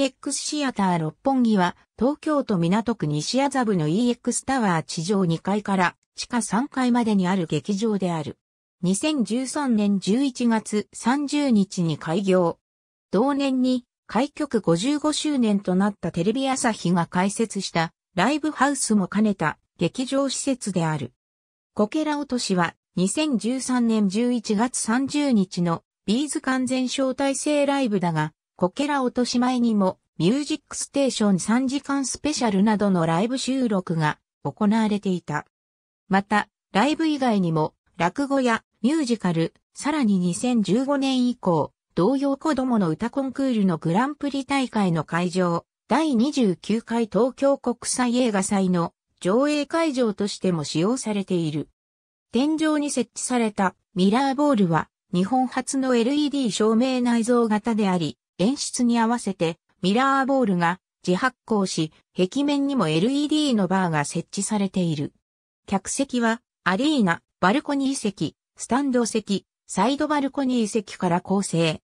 EX シアター六本木は東京都港区西麻布の EX タワー地上2階から地下3階までにある劇場である。2013年11月30日に開業。同年に開局55周年となったテレビ朝日が開設したライブハウスも兼ねた劇場施設である。こけら落としは2013年11月30日のビーズ完全招待制ライブだが、コケラ落とし前にも、ミュージックステーション3時間スペシャルなどのライブ収録が行われていた。また、ライブ以外にも、落語やミュージカル、さらに2015年以降、同様子供の歌コンクールのグランプリ大会の会場、第29回東京国際映画祭の上映会場としても使用されている。天井に設置されたミラーボールは日本初の LED 照明内蔵型であり、演出に合わせてミラーボールが自発光し、壁面にも LED のバーが設置されている。客席はアリーナ、バルコニー席、スタンド席、サイドバルコニー席から構成。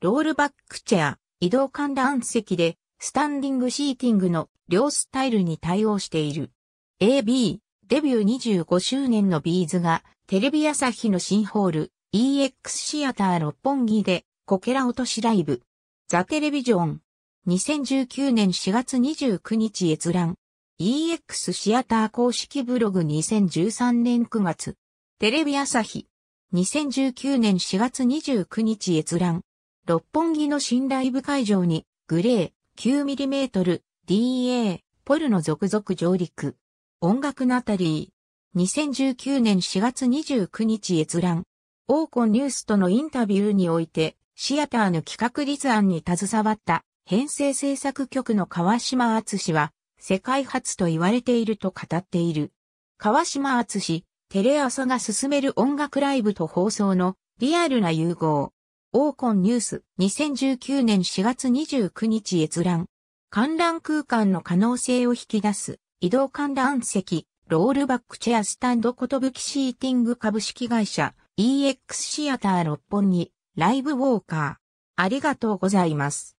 ロールバックチェア、移動観覧席で、スタンディングシーティングの両スタイルに対応している。AB、デビュー25周年のビーズが、テレビ朝日の新ホール、EX シアター六本木でコケラ落としライブ。ザ・テレビジョン。2019年4月29日閲覧。EX シアター公式ブログ2013年9月。テレビ朝日。2019年4月29日閲覧。六本木の新ライブ会場に、グレー、9mm、DA、ポルの続々上陸。音楽ナタリー。2019年4月29日閲覧。オーコニュースとのインタビューにおいて、シアターの企画立案に携わった編成制作局の川島厚氏は世界初と言われていると語っている。川島厚氏、テレ朝が進める音楽ライブと放送のリアルな融合。オーコンニュース2019年4月29日閲覧。観覧空間の可能性を引き出す移動観覧席、ロールバックチェアスタンドことぶきシーティング株式会社 EX シアター六本木。ライブウォーカー。ありがとうございます。